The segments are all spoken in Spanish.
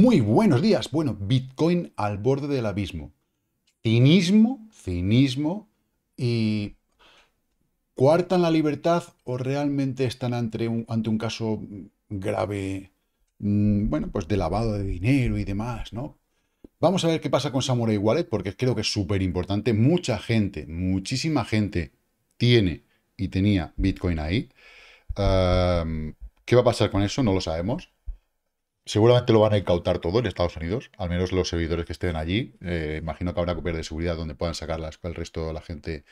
Muy buenos días. Bueno, Bitcoin al borde del abismo. Cinismo, cinismo y cuartan la libertad o realmente están ante un, ante un caso grave, mm, bueno, pues de lavado de dinero y demás, ¿no? Vamos a ver qué pasa con Samurai Wallet porque creo que es súper importante. Mucha gente, muchísima gente tiene y tenía Bitcoin ahí. ¿Qué va a pasar con eso? No lo sabemos. Seguramente lo van a incautar todo en Estados Unidos, al menos los servidores que estén allí. Eh, imagino que habrá copias de seguridad donde puedan sacar las, el resto de la gente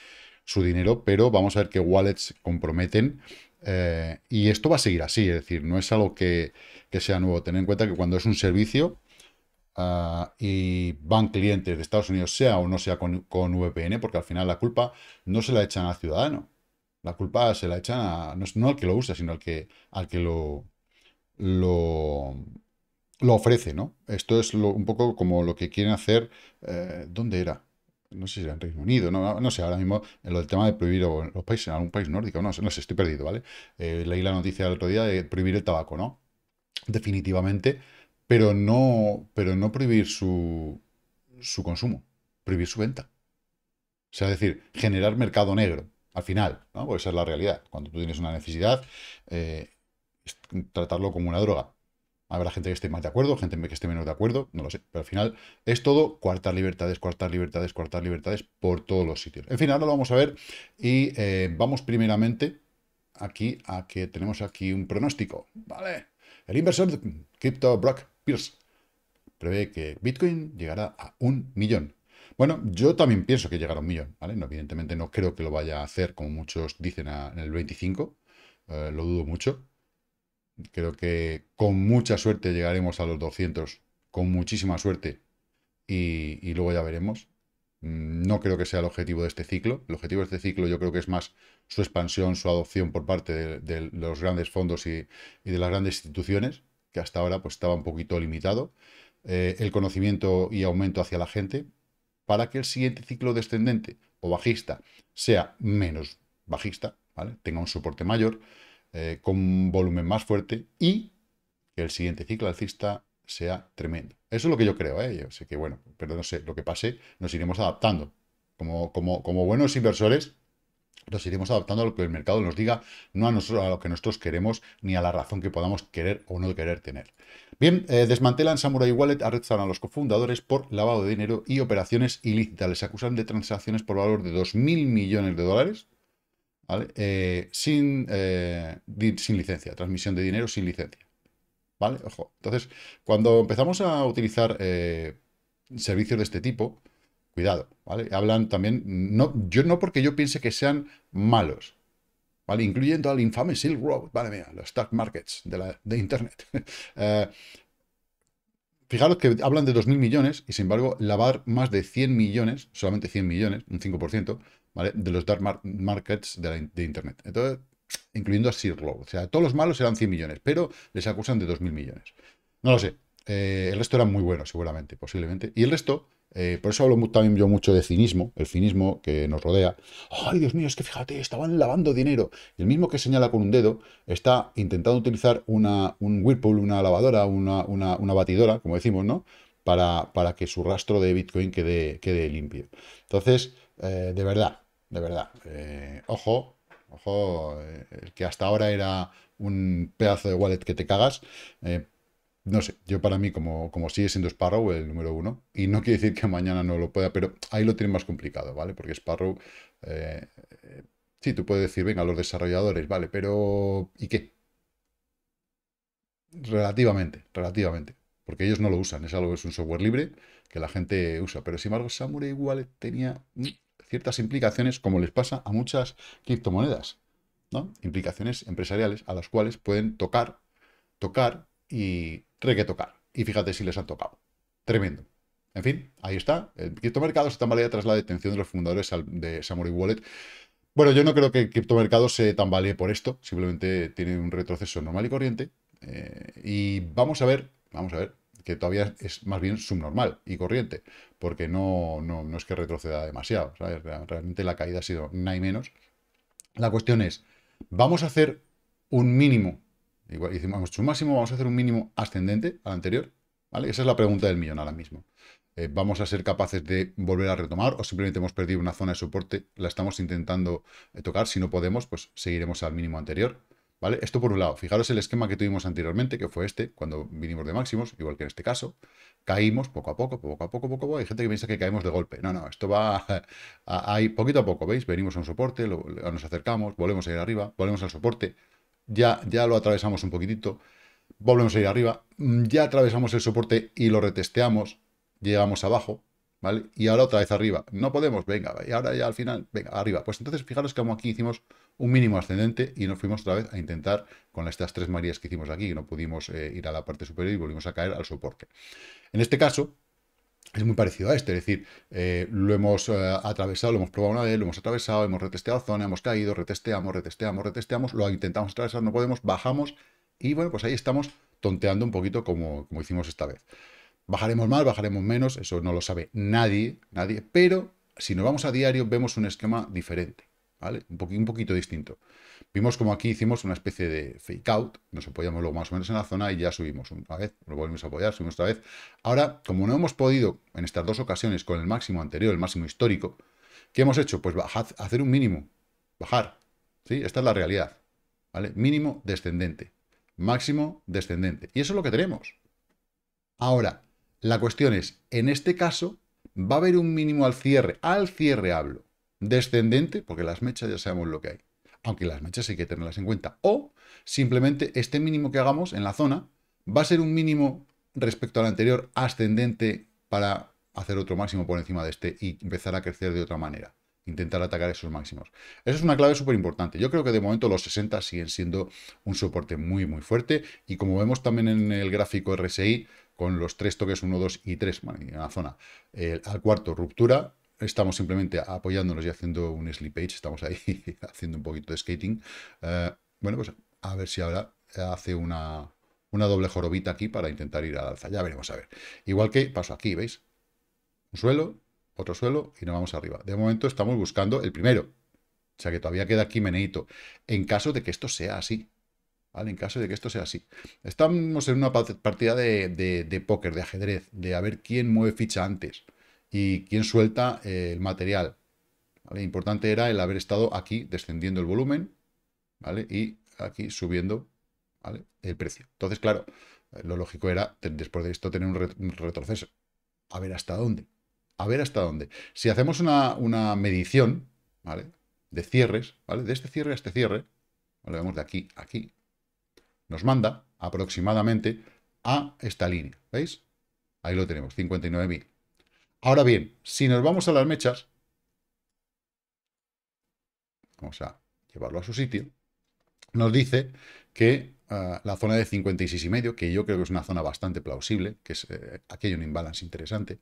su dinero, pero vamos a ver qué wallets comprometen. Eh, y esto va a seguir así, es decir, no es algo que, sea nuevo. Tener en cuenta que cuando es un servicio ah, y van clientes de Estados Unidos, sea o no sea con, VPN, porque al final la culpa no se la echan al ciudadano, la culpa se la echan a, no, no, al que lo usa, sino al que, al que lo, lo ofrece, ¿no? Esto es un poco como lo que quieren hacer, eh, ¿dónde era? No sé si era en Reino Unido, no, sé, ahora mismo en eh, lo del tema de prohibir los países, en algún país nórdico, no, no sé, estoy perdido, ¿vale? Eh, leí la noticia el otro día de prohibir el tabaco, ¿no? Definitivamente, pero no, pero no prohibir su, su consumo, prohibir su venta. O sea, decir, generar mercado negro, al final, ¿no? Porque esa es la realidad. Cuando tú tienes una necesidad, eh, tratarlo como una droga. Habrá gente que esté más de acuerdo, gente que esté menos de acuerdo, no lo sé. Pero al final es todo cuartas libertades, cuartas libertades, cuartas libertades por todos los sitios. En fin, ahora lo vamos a ver y eh, vamos primeramente aquí a que tenemos aquí un pronóstico. Vale. El inversor de cripto Pierce prevé que Bitcoin llegará a un millón. Bueno, yo también pienso que llegará a un millón, ¿vale? No, evidentemente no creo que lo vaya a hacer como muchos dicen en el 25, eh, lo dudo mucho, Creo que con mucha suerte llegaremos a los 200, con muchísima suerte, y, luego ya veremos. Mm, no creo que sea el objetivo de este ciclo. El objetivo de este ciclo yo creo que es más su expansión, su adopción por parte de, los grandes fondos y, de las grandes instituciones, que hasta ahora pues, estaba un poquito limitado. Eh, el conocimiento y aumento hacia la gente, para que el siguiente ciclo descendente o bajista sea menos bajista, ¿vale? tenga un soporte mayor, eh, con volumen más fuerte y que el siguiente ciclo alcista sea tremendo. Eso es lo que yo creo, ¿eh? sé que bueno, pero no sé, lo que pase, nos iremos adaptando. Como, como, como buenos inversores, nos iremos adaptando a lo que el mercado nos diga, no a, nosotros, a lo que nosotros queremos, ni a la razón que podamos querer o no querer tener. Bien, eh, desmantelan Samurai Wallet, arrestan a los cofundadores por lavado de dinero y operaciones ilícitas. Les acusan de transacciones por valor de 2.000 millones de dólares, ¿vale? Eh, sin, eh, sin licencia, transmisión de dinero sin licencia. ¿Vale? Ojo. Entonces, cuando empezamos a utilizar eh, servicios de este tipo, cuidado, ¿vale? Hablan también, no, yo no porque yo piense que sean malos, ¿vale? Incluyendo al infame Silk Road, vale, mía los stock markets de, Internet. fijaros que hablan de 2.000 millones y sin embargo lavar más de 100 millones, solamente 100 millones, un 5%, de los dark markets de, Internet. Entonces, incluyendo a Sirlo, O sea, todos los malos eran 100 millones, pero les acusan de 2.000 millones. No lo sé. Eh, el resto era muy buenos, seguramente, posiblemente. Y el resto, eh, por eso hablo también yo mucho de cinismo, el cinismo que nos rodea. Ay, Dios mío, es que fíjate, estaban lavando dinero. el mismo que señala con un dedo está intentando utilizar una, un Whirlpool, una lavadora, una, batidora, como decimos, ¿no? Para, para, que su rastro de Bitcoin quede, quede limpio. Entonces, eh, de verdad, de verdad. Eh, ojo, ojo, eh, el que hasta ahora era un pedazo de wallet que te cagas. Eh, no sé, yo para mí, como, como sigue siendo Sparrow el número uno, y no quiere decir que mañana no lo pueda, pero ahí lo tiene más complicado, ¿vale? Porque Sparrow, sí, tú puedes decir, venga, los desarrolladores, ¿vale? Pero, ¿y qué? Relativamente, relativamente porque ellos no lo usan, es algo es un software libre que la gente usa, pero sin embargo Samurai Wallet tenía ciertas implicaciones, como les pasa a muchas criptomonedas, ¿no? Implicaciones empresariales a las cuales pueden tocar, tocar y requetocar. Y fíjate si les han tocado. Tremendo. En fin, ahí está. El criptomercado se tambalea tras la detención de los fundadores de Samurai Wallet. Bueno, yo no creo que el criptomercado se tambalee por esto. Simplemente tiene un retroceso normal y corriente. Eh, y vamos a ver, vamos a ver que todavía es más bien subnormal y corriente, porque no, no, es que retroceda demasiado, Realmente la caída ha sido nada y menos. La cuestión es, vamos a hacer un mínimo, igual hicimos un máximo, vamos a hacer un mínimo ascendente al anterior, ¿vale? Esa es la pregunta del millón ahora mismo. Eh, ¿Vamos a ser capaces de volver a retomar o simplemente hemos perdido una zona de soporte, la estamos intentando eh, tocar? Si no podemos, pues seguiremos al mínimo anterior. Esto por un lado. Fijaros el esquema que tuvimos anteriormente, que fue este, cuando vinimos de máximos, igual que en este caso. Caímos poco a poco, poco a poco, poco a poco. Hay gente que piensa que caemos de golpe. No, no, esto va ahí poquito a poco, ¿veis? Venimos a un soporte, nos acercamos, volvemos a ir arriba, volvemos al soporte. Ya, ya lo atravesamos un poquitito, volvemos a ir arriba. Mm, ya atravesamos el soporte y lo retesteamos, llegamos abajo, ¿vale? Y ahora otra vez arriba. No podemos, venga, y ahora ya al final, venga, arriba. Pues entonces fijaros que como aquí hicimos un mínimo ascendente y nos fuimos otra vez a intentar con estas tres marías que hicimos aquí, no pudimos eh, ir a la parte superior y volvimos a caer al soporte. En este caso, es muy parecido a este, es decir, eh, lo hemos eh, atravesado, lo hemos probado una vez, lo hemos atravesado, hemos retesteado zona, hemos caído, retesteamos, retesteamos, retesteamos, lo intentamos atravesar, no podemos, bajamos y bueno, pues ahí estamos tonteando un poquito como, como hicimos esta vez. Bajaremos más, bajaremos menos, eso no lo sabe nadie, nadie, pero si nos vamos a diario vemos un esquema diferente. Un, poquito distinto. Vimos como aquí hicimos una especie de fake out, nos apoyamos luego más o menos en la zona y ya subimos una vez, lo volvemos a apoyar, subimos otra vez. Ahora, como no hemos podido en estas dos ocasiones con el máximo anterior, el máximo histórico, ¿qué hemos hecho? Pues bajar, hacer un mínimo, bajar, ¿sí? Esta es la realidad, ¿vale? Mínimo descendente, máximo descendente. Y eso es lo que tenemos. Ahora, la cuestión es, en este caso, va a haber un mínimo al cierre, al cierre hablo, descendente, porque las mechas ya sabemos lo que hay. Aunque las mechas hay que tenerlas en cuenta. O simplemente este mínimo que hagamos en la zona va a ser un mínimo respecto al anterior ascendente para hacer otro máximo por encima de este y empezar a crecer de otra manera. Intentar atacar esos máximos. Esa es una clave súper importante. Yo creo que de momento los 60 siguen siendo un soporte muy, muy fuerte. Y como vemos también en el gráfico RSI, con los tres toques 1, 2 y 3 en la zona, al cuarto ruptura, estamos simplemente apoyándonos y haciendo un slip estamos ahí haciendo un poquito de skating. Eh, bueno, pues a ver si ahora hace una, una doble jorobita aquí para intentar ir al alza. Ya veremos, a ver. Igual que paso aquí, ¿veis? Un suelo, otro suelo y nos vamos arriba. De momento estamos buscando el primero. O sea que todavía queda aquí meneito. En caso de que esto sea así. ¿Vale? En caso de que esto sea así. Estamos en una partida de, de póker, de ajedrez, de a ver quién mueve ficha antes y quién suelta eh, el material. Importante era el haber estado aquí descendiendo el volumen ¿vale? y aquí subiendo el precio. Entonces, claro, eh, lo lógico era, después de esto, tener un retroceso. A ver hasta dónde. A ver hasta dónde. Si hacemos una, medición ¿vale? de cierres, ¿vale? de este cierre a este cierre, lo vemos de aquí a aquí, nos manda aproximadamente a esta línea. ¿Veis? Ahí lo tenemos, 59.000. Ahora bien, si nos vamos a las mechas, vamos a llevarlo a su sitio, nos dice que ah, la zona de 56,5 y medio, que yo creo que es una zona bastante plausible, que es, aquello eh, aquí un imbalance interesante,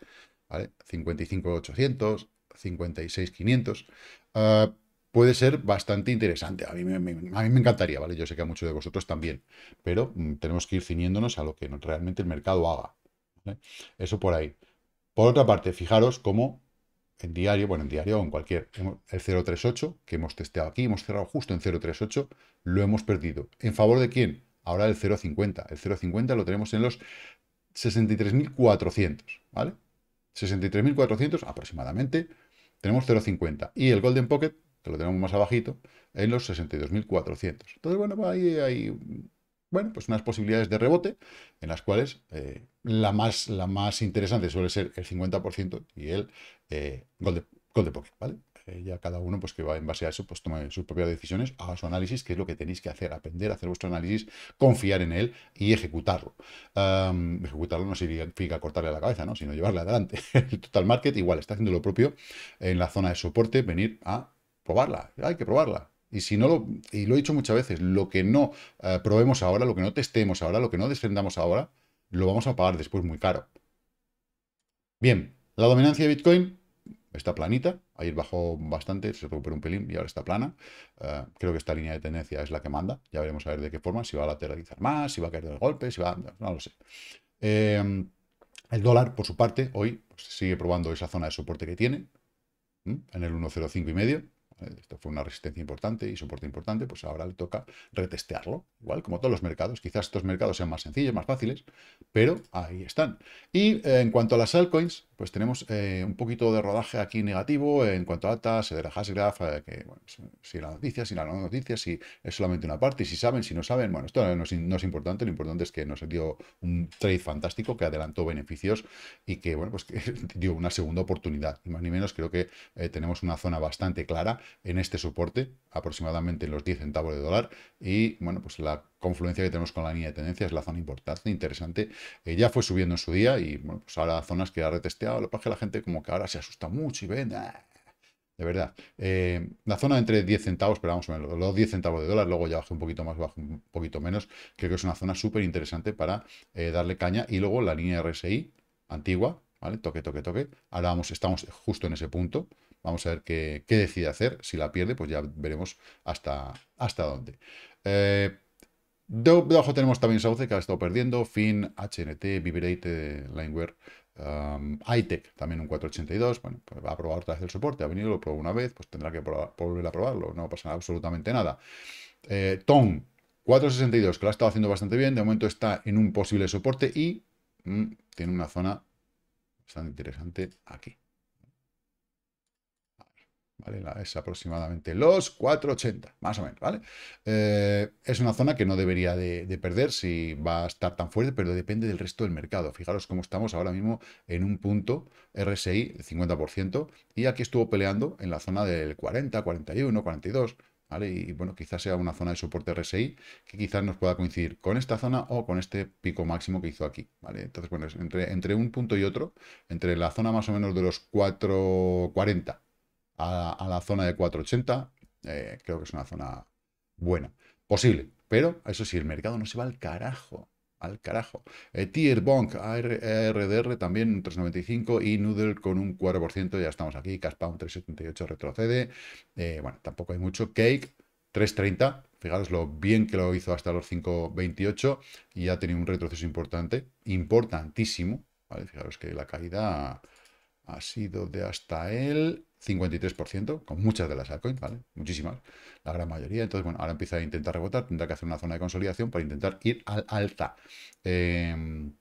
¿vale? 55.800, 56.500, ah, puede ser bastante interesante. A mí me, encantaría, ¿vale? Yo sé que a muchos de vosotros también, pero mm, tenemos que ir ciniéndonos a lo que realmente el mercado haga. Eso por ahí. Por otra parte, fijaros cómo en diario, bueno, en diario o en cualquier, el 038 que hemos testeado aquí, hemos cerrado justo en 038, lo hemos perdido. ¿En favor de quién? Ahora el 050. El 050 lo tenemos en los 63.400, ¿vale? 63.400 aproximadamente, tenemos 0.50. Y el Golden Pocket, que lo tenemos más abajito, en los 62.400. Entonces, bueno, ahí hay bueno, pues unas posibilidades de rebote en las cuales eh, la, más, la más interesante suele ser el 50% y el eh, gol, de, gol ¿vale? Eh, ya cada uno pues que va en base a eso, pues toma sus propias decisiones, haga su análisis, que es lo que tenéis que hacer, aprender a hacer vuestro análisis, confiar en él y ejecutarlo. ejecutarlo no significa cortarle la cabeza, ¿no? sino llevarle adelante. El Total Market igual está haciendo lo propio en la zona de soporte, venir a probarla, hay que probarla. Y si no lo, y lo he dicho muchas veces, lo que no eh, probemos ahora, lo que no testemos ahora, lo que no defendamos ahora, lo vamos a pagar después muy caro. Bien, la dominancia de Bitcoin está planita. Ayer bajó bastante, se recuperó un pelín y ahora está plana. Eh, creo que esta línea de tendencia es la que manda. Ya veremos a ver de qué forma, si va a lateralizar más, si va a caer del golpe, si va... A... no lo sé. Em, el dólar, por su parte, hoy pues, sigue probando esa zona de soporte que tiene, en el 1,05 y medio. Esto fue una resistencia importante y soporte importante, pues ahora le toca retestearlo. Igual, como todos los mercados. Quizás estos mercados sean más sencillos, más fáciles, pero ahí están. Y eh, en cuanto a las altcoins, pues tenemos eh, un poquito de rodaje aquí negativo en cuanto a ATA, de Hasgraph, eh, que bueno, si la noticia, si la no noticia, si es solamente una parte, si saben, si no saben, bueno, esto no es, importante, lo importante es que nos dio un trade fantástico que adelantó beneficios y que, bueno, pues dio una segunda oportunidad. más ni menos, creo que tenemos una zona bastante clara en este soporte, aproximadamente en los 10 centavos de dólar. Y bueno, pues la confluencia que tenemos con la línea de tendencia es la zona importante, interesante. Eh, ya fue subiendo en su día y bueno, pues ahora zonas que ha retesteado. Lo que es que la gente como que ahora se asusta mucho y vende. Ah". De verdad. Eh, la zona entre 10 centavos, pero vamos a ver, los 10 centavos de dólar, luego ya bajé un poquito más, bajo un poquito menos. Creo que es una zona súper interesante para eh, darle caña. Y luego la línea RSI antigua, ¿vale? Toque, toque, toque. Ahora vamos, estamos justo en ese punto. Vamos a ver qué, decide hacer. Si la pierde, pues ya veremos hasta, hasta dónde. Eh, De abajo tenemos también Sauce, que ha estado perdiendo. Fin, HNT, Vibrate, Lineware, um, ITEC, también un 482. Bueno, pues va a probar otra vez el soporte. Ha venido, lo probó una vez, pues tendrá que volver a probarlo. No pasa absolutamente nada. Eh, 462, que lo ha estado haciendo bastante bien. De momento está en un posible soporte y mm, tiene una zona bastante interesante aquí. Es aproximadamente los 4,80, más o menos, ¿vale? Eh, es una zona que no debería de, perder si va a estar tan fuerte, pero depende del resto del mercado. Fijaros cómo estamos ahora mismo en un punto RSI del 50% y aquí estuvo peleando en la zona del 40, 41, 42, ¿Vale? Y bueno, quizás sea una zona de soporte RSI que quizás nos pueda coincidir con esta zona o con este pico máximo que hizo aquí, ¿vale? Entonces, bueno, entre, entre un punto y otro, entre la zona más o menos de los 4.40 a, la zona de 480, eh, creo que es una zona buena. Posible, pero eso sí, el mercado no se va al carajo. Al carajo. Eh, Tier Bonk, ARDR e también un 3,95 y Noodle con un 4%. Ya estamos aquí. Caspa un 3,78 retrocede. Eh, bueno, tampoco hay mucho. Cake 3,30. Fijaros lo bien que lo hizo hasta los 5,28 y ya ha tenido un retroceso importante, importantísimo. Fijaros que la caída ha sido de hasta el 53%, con muchas de las altcoins, ¿vale? Muchísimas, la gran mayoría. Entonces, bueno, ahora empieza a intentar rebotar, tendrá que hacer una zona de consolidación para intentar ir al alta. Em,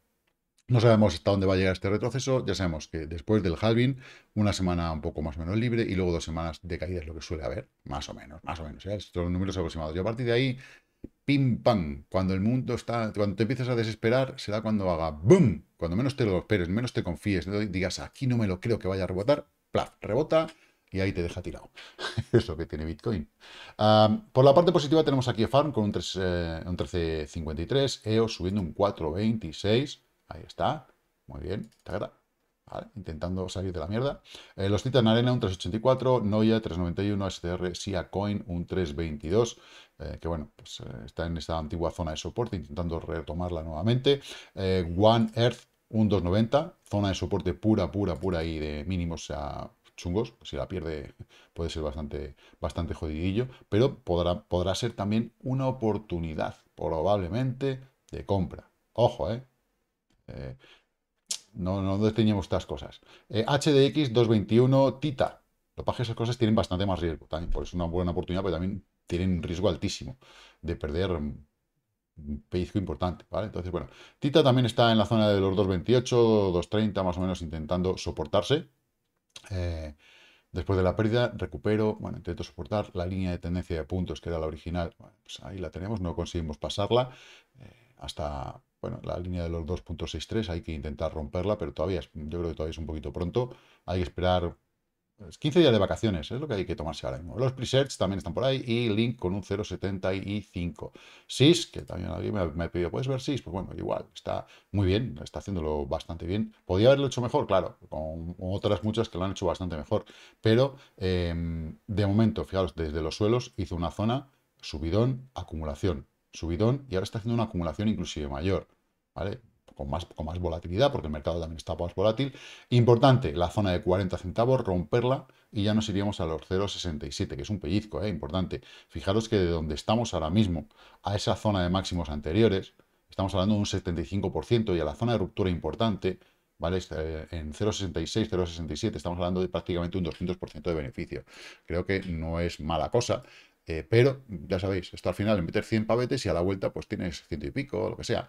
no sabemos hasta dónde va a llegar este retroceso. Ya sabemos que después del halving, una semana un poco más o menos libre y luego dos semanas de caída es lo que suele haber, más o menos, más o menos. ¿eh? Estos son números aproximados. Y a partir de ahí pim pam. Cuando el mundo está, cuando te empiezas a desesperar, será cuando haga boom. Cuando menos te lo esperes, menos te confíes, digas aquí no me lo creo que vaya a rebotar, plaf, rebota y ahí te deja tirado. Eso que tiene Bitcoin. por la parte positiva tenemos aquí Farm con un, 13.53, EOS eh, e subiendo un 4.26. Ahí está. Muy bien. Intentando salir de la mierda. Eh, los Titan Arena, un 384, Noia, 391, SDR SIA Coin, un 322. Eh, que bueno, pues eh, está en esta antigua zona de soporte, intentando retomarla nuevamente. One Earth, un 290, zona de soporte pura, pura, pura y de mínimos a chungos, pues si la pierde puede ser bastante, bastante jodidillo, pero podrá, podrá ser también una oportunidad, probablemente, de compra. Ojo, ¿eh? eh no, no desteñemos estas cosas. HDX eh, 221 Tita. Lo que esas cosas tienen bastante más riesgo. También, por eso es una buena oportunidad, pero también tienen un riesgo altísimo de perder un pellizco importante, ¿vale? Entonces, bueno, Tita también está en la zona de los 228, 230, más o menos intentando soportarse. Eh, después de la pérdida, recupero, bueno, intento soportar la línea de tendencia de puntos que era la original. Pues ahí la tenemos, no conseguimos pasarla. Eh, hasta bueno, la línea de los 2.63 hay que intentar romperla, pero todavía es, yo creo que todavía es un poquito pronto. Hay que esperar 15 pues, días de vacaciones, es lo que hay que tomarse ahora mismo. Los presets también están por ahí y Link con un 0.75. SIS, que también alguien me, ha pedido, ¿puedes ver SIS? Pues bueno, igual, está muy bien, está haciéndolo bastante bien. podría haberlo hecho mejor, claro, con otras muchas que lo han hecho bastante mejor, pero eh, de momento, fijaros, desde los suelos hizo una zona, subidón, acumulación, subidón y ahora está haciendo una acumulación inclusive mayor, ¿vale? Con más, con más volatilidad, porque el mercado también está más volátil. Importante, la zona de 40 centavos, romperla y ya nos iríamos a los 0,67, que es un pellizco, ¿eh? importante. Fijaros que de donde estamos ahora mismo a esa zona de máximos anteriores, estamos hablando de un 75% y a la zona de ruptura importante, ¿vale? Este, eh, en 0,66, 0,67 estamos hablando de prácticamente un 200% de beneficio. Creo que no es mala cosa. Eh, pero, ya sabéis, esto al final en meter 100 pavetes y a la vuelta pues tienes ciento y pico, lo que sea.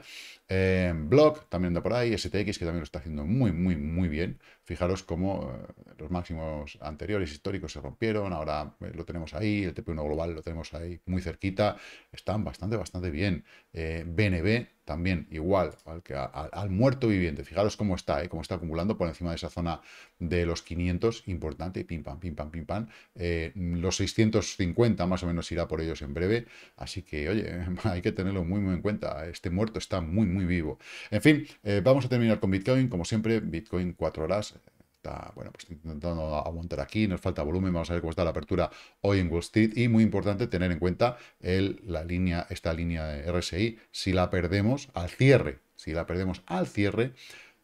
Eh, Block también anda por ahí, STX que también lo está haciendo muy, muy, muy bien. Fijaros cómo eh, los máximos anteriores históricos se rompieron, ahora lo tenemos ahí, el TP1 global lo tenemos ahí muy cerquita, están bastante, bastante bien. BNB también igual al que al muerto viviente. Fijaros cómo está, ¿eh? cómo está acumulando por encima de esa zona de los 500, importante, pim, pam, pim, pam, pim, pam. Eh, los 650 más o menos irá por ellos en breve, así que, oye, hay que tenerlo muy, muy en cuenta. Este muerto está muy, muy vivo. En fin, eh, vamos a terminar con Bitcoin, como siempre, Bitcoin 4 horas, bueno, pues intentando aguantar aquí, nos falta volumen, vamos a ver cómo está la apertura hoy en Wall Street y muy importante tener en cuenta la línea, esta línea de RSI, si la perdemos al cierre, si la perdemos al cierre,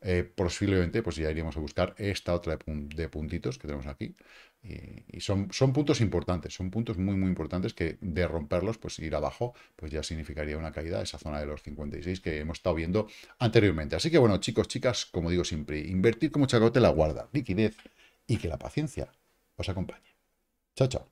eh, posiblemente pues ya iríamos a buscar esta otra de puntitos que tenemos aquí, y son, son, puntos importantes, son puntos muy, muy importantes que de romperlos, pues ir abajo, pues ya significaría una caída de esa zona de los 56 que hemos estado viendo anteriormente. Así que bueno, chicos, chicas, como digo siempre, invertir como chacote la guarda, liquidez y que la paciencia os acompañe. Chao, chao.